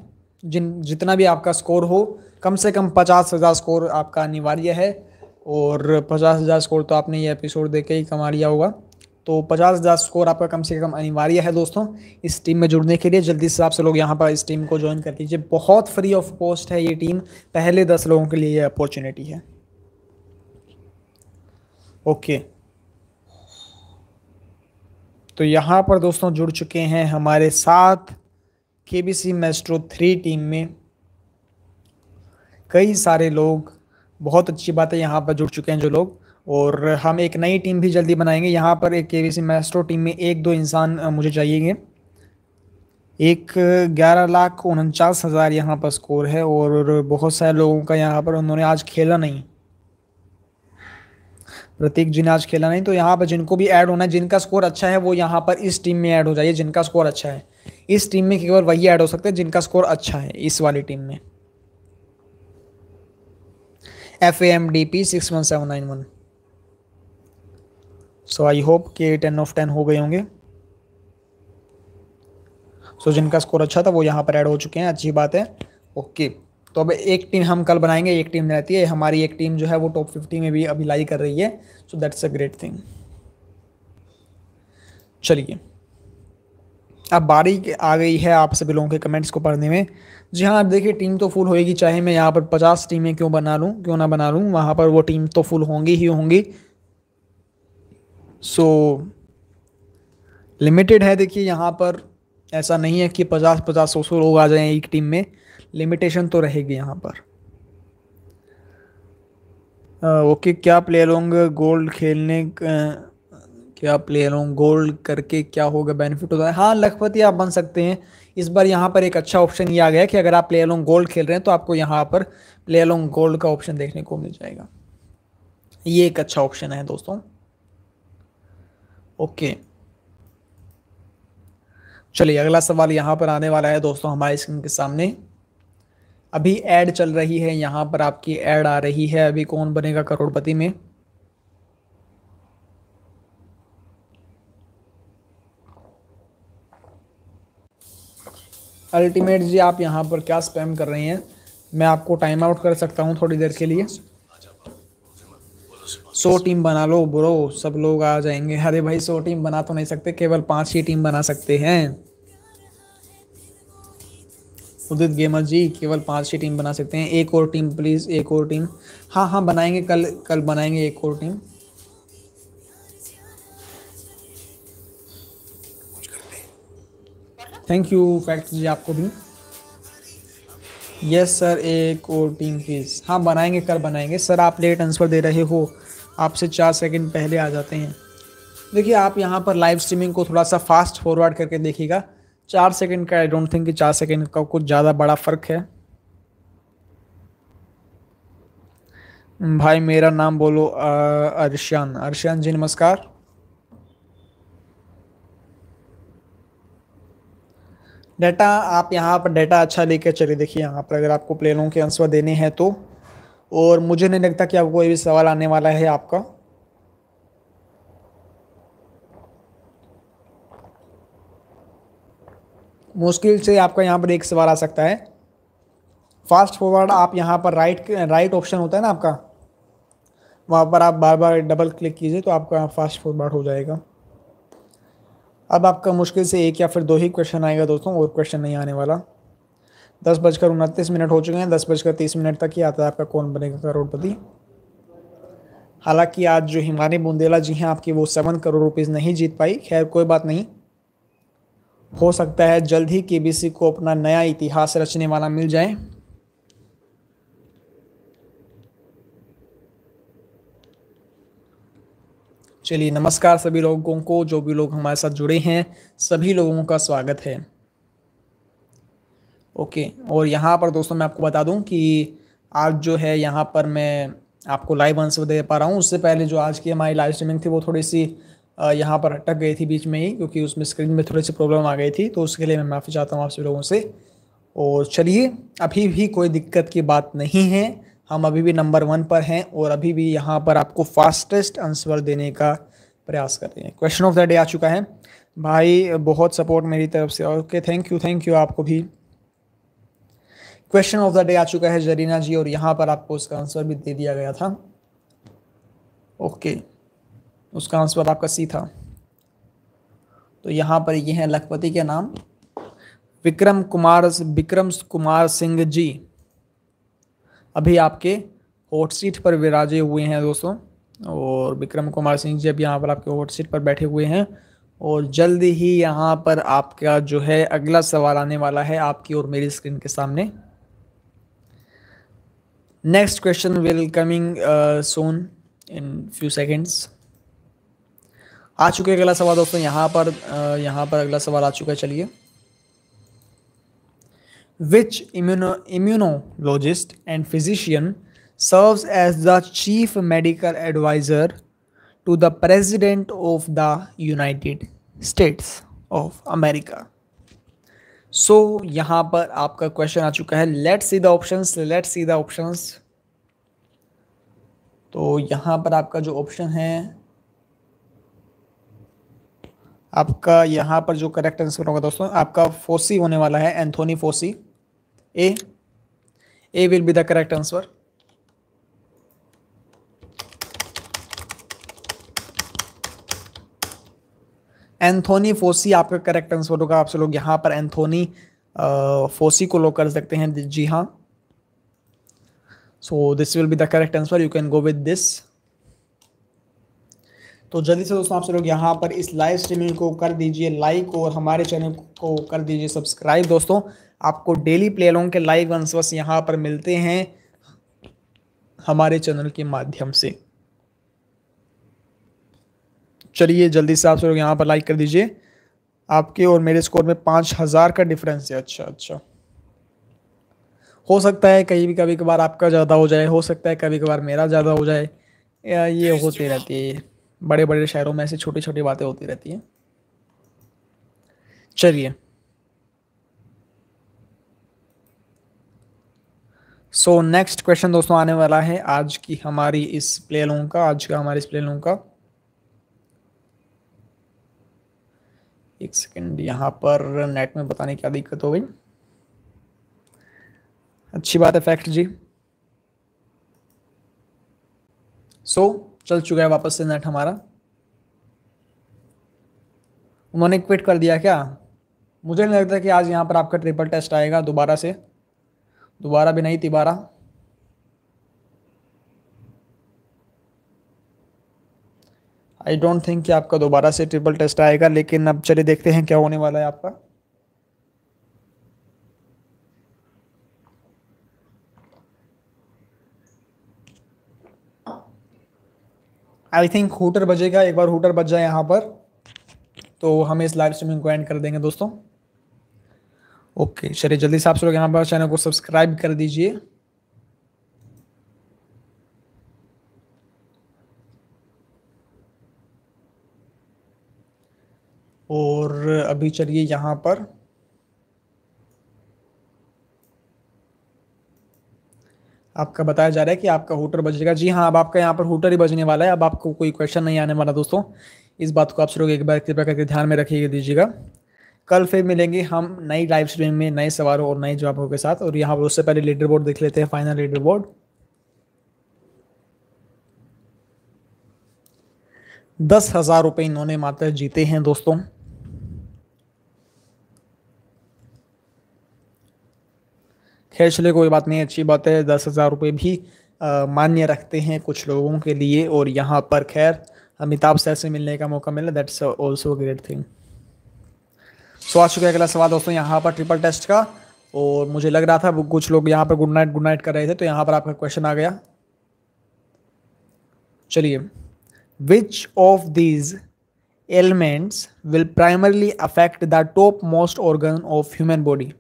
जिन जितना भी आपका स्कोर हो कम से कम पचास हज़ार स्कोर आपका अनिवार्य है और पचास हज़ार स्कोर तो आपने ये एपिसोड देख के ही कमा लिया होगा तो पचास हज़ार स्कोर आपका कम से कम अनिवार्य है दोस्तों इस टीम में जुड़ने के लिए जल्दी से आपसे लोग यहाँ पर इस टीम को ज्वाइन कर लीजिए बहुत फ्री ऑफ कॉस्ट है ये टीम पहले दस लोगों के लिए ये अपॉर्चुनिटी है ओके तो यहाँ पर दोस्तों जुड़ चुके हैं हमारे साथ K B C maestro three team में कई सारे लोग बहुत अच्छी बात है यहाँ पर जुड़ चुके हैं जो लोग और हम एक नई टीम भी जल्दी बनाएंगे यहाँ पर एक के बी सी मेस्ट्रो टीम में एक दो इंसान मुझे चाहिएंगे एक ग्यारह लाख उनचास हज़ार यहाँ पर स्कोर है और बहुत सारे लोगों का यहाँ पर उन्होंने आज खेला नहीं प्रतीक जी ने आज खेला नहीं तो यहाँ पर जिनको भी ऐड होना है जिनका स्कोर अच्छा है वो यहाँ पर इस टीम में ऐड हो जाइए जिनका स्कोर अच्छा है इस टीम में केवल वही ऐड हो सकते हैं जिनका स्कोर अच्छा है इस वाली टीम में F A M D P six one seven nine one so I hope के टेन ऑफ टेन हो गए होंगे सो so, जिनका स्कोर अच्छा था वो यहाँ पर ऐड हो चुके हैं अच्छी बात है ओके okay. तो अब एक टीम हम कल बनाएंगे एक टीम रहती है हमारी एक टीम जो है वो टॉप फिफ्टी में भी अभी लाई कर रही है so that's a great thing चलिए अब बारी आ गई है आप सभी लोगों के कमेंट्स को पढ़ने में जी हाँ आप देखिए टीम तो फुल होएगी चाहे मैं यहाँ पर पचास टीमें क्यों बना लूँ क्यों ना बना लूँ वहाँ पर वो टीम तो फुल होंगी ही होंगी सो लिमिटेड है देखिए यहाँ पर ऐसा नहीं है कि पचास पचास सौ सौ लोग आ जाएं एक टीम में लिमिटेशन तो रहेगी यहाँ पर ओके okay, क्या प्लेयर होंगे गोल्ड खेलने क्या प्लेयर होंगे गोल्ड करके क्या होगा बेनिफिट होता है हाँ लखपति आप बन सकते हैं इस बार यहाँ पर एक अच्छा ऑप्शन ये आ गया कि अगर आप प्लेयर लोंग गोल्ड खेल रहे हैं तो आपको यहाँ पर प्लेयर लॉन्ग गोल्ड का ऑप्शन देखने को मिल जाएगा ये एक अच्छा ऑप्शन है दोस्तों ओके चलिए अगला सवाल यहाँ पर आने वाला है दोस्तों हमारे स्क्रीन के सामने अभी एड चल रही है यहाँ पर आपकी एड आ रही है अभी कौन बनेगा करोड़पति में अल्टीमेट जी आप यहाँ पर क्या स्पैम कर रहे हैं मैं आपको टाइम आउट कर सकता हूँ थोड़ी देर के लिए सो टीम बना लो ब्रो सब लोग आ जाएंगे अरे भाई सो टीम बना तो नहीं सकते केवल पांच ही टीम बना सकते हैं उदित गेमर जी केवल पांच ही टीम बना सकते हैं एक और टीम प्लीज़ एक और टीम हाँ हाँ बनाएंगे कल कल बनाएंगे एक और team thank you fact ji आपको भी यस सर एक और टीम प्लीज़ हाँ बनाएंगे कल बनाएंगे सर आप लेट आंसर दे रहे हो आपसे चार सेकंड पहले आ जाते हैं देखिए आप यहाँ पर लाइव स्ट्रीमिंग को थोड़ा सा फास्ट फॉरवर्ड करके देखिएगा चार सेकंड का आई डोंट थिंक कि चार सेकंड का कुछ ज़्यादा बड़ा फ़र्क है भाई मेरा नाम बोलो अर्शियान अर्शियान जी नमस्कार डेटा आप यहाँ पर डेटा अच्छा लेके चले देखिए यहाँ पर अगर आपको प्लेनों के आंसर देने हैं तो और मुझे नहीं लगता कि आपको कोई भी सवाल आने वाला है आपका मुश्किल से आपका यहाँ पर एक सवाल आ सकता है फास्ट फॉरवर्ड आप यहाँ पर राइट राइट ऑप्शन होता है ना आपका वहाँ पर आप बार बार डबल क्लिक कीजिए तो आपका फास्ट फॉरवर्ड हो जाएगा अब आपका मुश्किल से एक या फिर दो ही क्वेश्चन आएगा दोस्तों और क्वेश्चन नहीं आने वाला दस बजकर उनतीस मिनट हो चुके हैं दस बजकर तीस मिनट तक ही आता है आपका कौन बनेगा करोड़पति हालांकि आज जो हिमानी बुंदेला जी हैं आपकी वो सेवन करोड़ रुपीज़ नहीं जीत पाई खैर कोई बात नहीं हो सकता है जल्द ही केबीसी को अपना नया इतिहास रचने वाला मिल जाए चलिए नमस्कार सभी लोगों को जो भी लोग हमारे साथ जुड़े हैं सभी लोगों का स्वागत है ओके और यहाँ पर दोस्तों मैं आपको बता दूं कि आज जो है यहाँ पर मैं आपको लाइव आंसर दे पा रहा हूँ उससे पहले जो आज की हमारी लाइव स्ट्रीमिंग थी वो थोड़ी सी यहाँ पर अटक गई थी बीच में ही क्योंकि उसमें स्क्रीन में थोड़ी सी प्रॉब्लम आ गई थी तो उसके लिए मैं माफ़ी चाहता हूँ आप सभी लोगों से और चलिए अभी भी कोई दिक्कत की बात नहीं है हम अभी भी नंबर वन पर हैं और अभी भी यहाँ पर आपको फास्टेस्ट आंसर देने का प्रयास कर रहे हैं क्वेश्चन ऑफ द डे आ चुका है भाई बहुत सपोर्ट मेरी तरफ से okay thank you thank you आपको भी क्वेश्चन ऑफ द डे आ चुका है जरीना जी और यहाँ पर आपको उसका आंसर भी दे दिया गया था ओके okay. उसका आंसर आपका सी था तो यहाँ पर ये हैं लखपति के नाम विक्रम कुमार विक्रम कुमार सिंह जी अभी आपके हॉट सीट पर विराजे हुए हैं दोस्तों और विक्रम कुमार सिंह जी अभी यहाँ पर आपके हॉट सीट पर बैठे हुए हैं और जल्द ही यहाँ पर आपका जो है अगला सवाल आने वाला है आपकी और मेरी स्क्रीन के सामने next question will coming soon in few seconds आ चुके हैं अगला सवाल दोस्तों यहाँ पर यहाँ पर अगला सवाल आ चुका है चलिए which immuno immunologist and physician serves as the chief medical advisor to the president of the United States of America so यहाँ पर आपका क्वेश्चन आ चुका है let see the option let see the option तो यहाँ पर आपका जो ऑप्शन है आपका यहाँ पर जो करेक्ट आंसर होगा दोस्तों आपका फोसी होने वाला है Anthony Fauci A A will be the correct answer Anthony Fauci आपका करेक्ट आंसर होगा आपसे लोग यहां पर एंथोनी फोसी को लोग कर सकते हैं जी हाँ so this will be the correct answer you can go with this तो जल्दी से दोस्तों आप सब लोग यहाँ पर इस लाइव स्ट्रीमिंग को कर दीजिए लाइक और हमारे चैनल को कर दीजिए सब्सक्राइब दोस्तों आपको डेली प्ले लॉन्ग के लाइव आंसर्स यहाँ पर मिलते हैं हमारे चैनल के माध्यम से चलिए जल्दी से आप सब लोग यहाँ पर लाइक कर दीजिए आपके और मेरे स्कोर में पाँच हज़ार का डिफरेंस है अच्छा अच्छा हो सकता है कहीं भी कभी कभार आपका ज़्यादा हो जाए हो सकता है कभी कभार मेरा ज़्यादा हो जाए ये होती रहती है बड़े बड़े शहरों में ऐसी छोटी छोटी बातें होती रहती हैं चलिए सो नेक्स्ट क्वेश्चन दोस्तों आने वाला है आज की हमारी इस प्ले लोन का आज का हमारे इस प्ले लोन का एक सेकेंड यहाँ पर नेट में बताने क्या दिक्कत हो गई अच्छी बात है फैक्ट जी सो so, चल चुका है वापस से नेट हमारा उन्होंने क्विट कर दिया क्या मुझे नहीं लगता कि आज यहाँ पर आपका ट्रिपल टेस्ट आएगा दोबारा से दोबारा भी नहीं तिबारा आई डोंट थिंक कि आपका दोबारा से ट्रिपल टेस्ट आएगा लेकिन अब चलिए देखते हैं क्या होने वाला है आपका आई थिंक हूटर बजेगा एक बार हूटर बज जाए यहाँ पर तो हम इस लाइव स्ट्रीमिंग को एंड कर देंगे दोस्तों ओके चलिए जल्दी से आप लोग यहाँ पर चैनल को सब्सक्राइब कर दीजिए और अभी चलिए यहाँ पर आपका बताया जा रहा है कि आपका होटर बजेगा जी हाँ अब आपका यहाँ पर होटर ही बजने वाला है अब आपको कोई क्वेश्चन नहीं आने वाला दोस्तों इस बात को आप लोग एक बार कृपया करके ध्यान में रखिए दीजिएगा कल फिर मिलेंगे हम नई लाइव स्ट्रीम में नए सवालों और नए जवाबों के साथ और यहाँ पर उससे पहले लीडर बोर्ड देख लेते हैं फाइनल लीडर बोर्ड दस हज़ार रुपये इन्होंने मात्र जीते हैं दोस्तों खैर चले कोई बात नहीं अच्छी बात है दस हज़ार रुपये भी मान्य रखते हैं कुछ लोगों के लिए और यहाँ पर खैर अमिताभ सर से मिलने का मौका मिला that's also great thing so आ चुका है अगला सवाल दोस्तों यहाँ पर ट्रिपल टेस्ट का और मुझे लग रहा था कुछ लोग यहाँ पर गुड नाइट गुड नाइट कर रहे थे तो यहाँ पर आपका क्वेश्चन आ गया चलिए which of these elements will primarily affect the top most organ of human body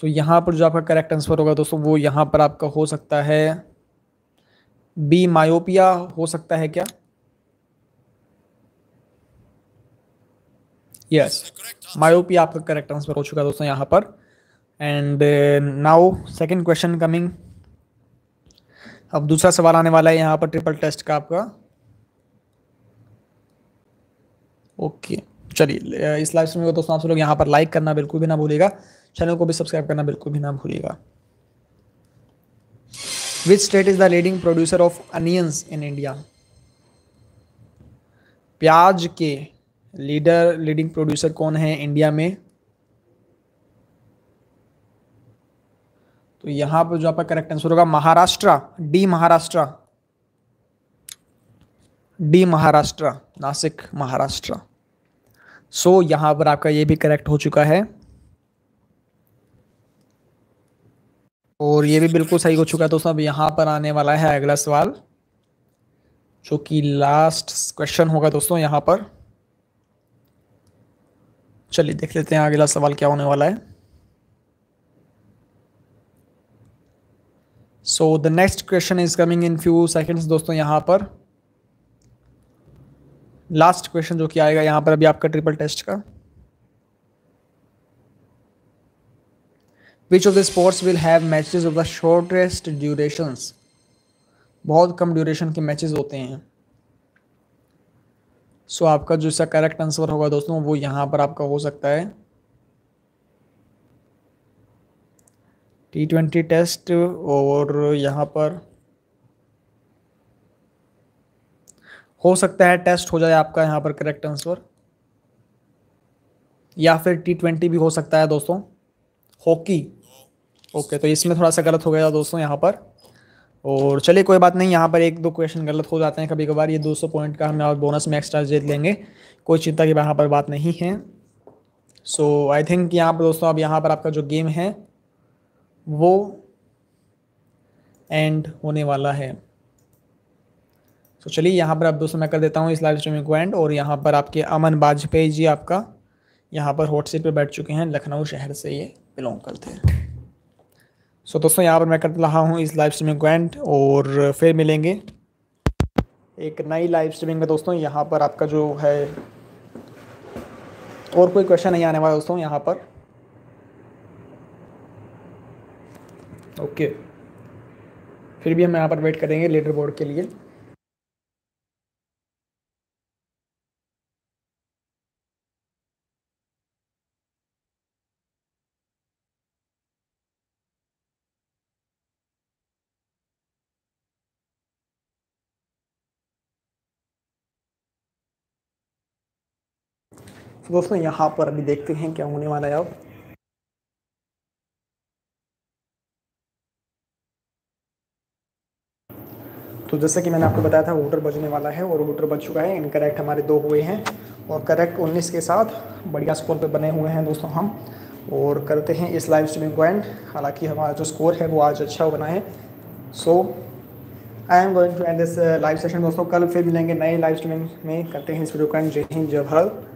so so, यहाँ पर जो आपका करेक्ट आंसर होगा दोस्तों वो यहाँ पर आपका हो सकता है बी मायोपिया हो सकता है क्या यस yes. मायोपिया आपका करेक्ट आंसर हो चुका है दोस्तों यहाँ पर and now second question coming अब दूसरा सवाल आने वाला है यहाँ पर ट्रिपल टेस्ट का आपका ओके okay. चलिए uh, इस लाइव स्ट्रीम को दोस्तों आप लोग यहाँ पर लाइक करना बिल्कुल भी ना भूलेगा चैनल को भी सब्सक्राइब करना बिल्कुल भी ना भूलिएगा which state is the leading producer of onions in India प्याज के लीडर लीडिंग प्रोड्यूसर कौन है इंडिया में तो यहां पर जो आपका करेक्ट आंसर होगा Maharashtra D Maharashtra D Maharashtra Nashik Maharashtra so so, यहां पर आपका ये भी करेक्ट हो चुका है और ये भी बिल्कुल सही हो चुका है तो सब यहाँ पर आने वाला है अगला सवाल जो कि लास्ट क्वेश्चन होगा दोस्तों यहाँ पर चलिए देख लेते हैं अगला सवाल क्या होने वाला है so the next question is coming in few seconds दोस्तों यहाँ पर लास्ट क्वेश्चन जो कि आएगा यहाँ पर अभी आपका ट्रिपल टेस्ट का which of the sports will have matches of the shortest durations बहुत कम ड्यूरेशन के मैचेस होते हैं सो so, आपका जो इसका करेक्ट आंसर होगा दोस्तों वो यहाँ पर आपका हो सकता है टी ट्वेंटी टेस्ट और यहाँ पर हो सकता है टेस्ट हो जाए आपका यहाँ पर करेक्ट आंसर या फिर टी ट्वेंटी भी हो सकता है दोस्तों हॉकी ओके तो इसमें थोड़ा सा गलत हो गया दोस्तों यहाँ पर और चलिए कोई बात नहीं यहाँ पर एक दो क्वेश्चन गलत हो जाते हैं कभी कभार ये 200 पॉइंट का हम बोनस में एक्स्ट्रा जीत लेंगे कोई चिंता की यहाँ पर बात नहीं है सो आई थिंक यहाँ पर दोस्तों अब यहाँ पर आपका जो गेम है वो एंड होने वाला है तो so, चलिए यहाँ पर अब दोस्तों मैं कर देता हूँ इस लाइव स्ट्रीमिंग को एंड और यहाँ पर आपके अमन वाजपेयी जी आपका यहाँ पर हॉट सीट पर बैठ चुके हैं लखनऊ शहर से ये बिलोंग करते हैं सो so, दोस्तों यहाँ पर मैं कर रहा हूँ इस लाइव स्ट्रीमिंग को एंड और फिर मिलेंगे एक नई लाइव स्ट्रीमिंग में दोस्तों यहाँ पर आपका जो है और कोई क्वेश्चन नहीं आने वाला दोस्तों यहाँ पर ओके okay. फिर भी हम यहाँ पर वेट करेंगे लीडर बोर्ड के लिए तो दोस्तों यहाँ पर अभी देखते हैं क्या होने वाला है अब तो जैसे कि मैंने आपको बताया था वोटर बजने वाला है और वोटर बज चुका है इनकरेक्ट हमारे दो हुए हैं और करेक्ट 19 के साथ बढ़िया स्कोर पे बने हुए हैं दोस्तों हम और करते हैं इस लाइव स्ट्रीमिंग को एंड हालांकि हमारा जो स्कोर है वो आज अच्छा बना है so I am going to end this live session दोस्तों कल फिर मिलेंगे नए लाइव स्ट्रीमिंग में करते हैं इस वीडियो को एंड जय हिंद जय भारत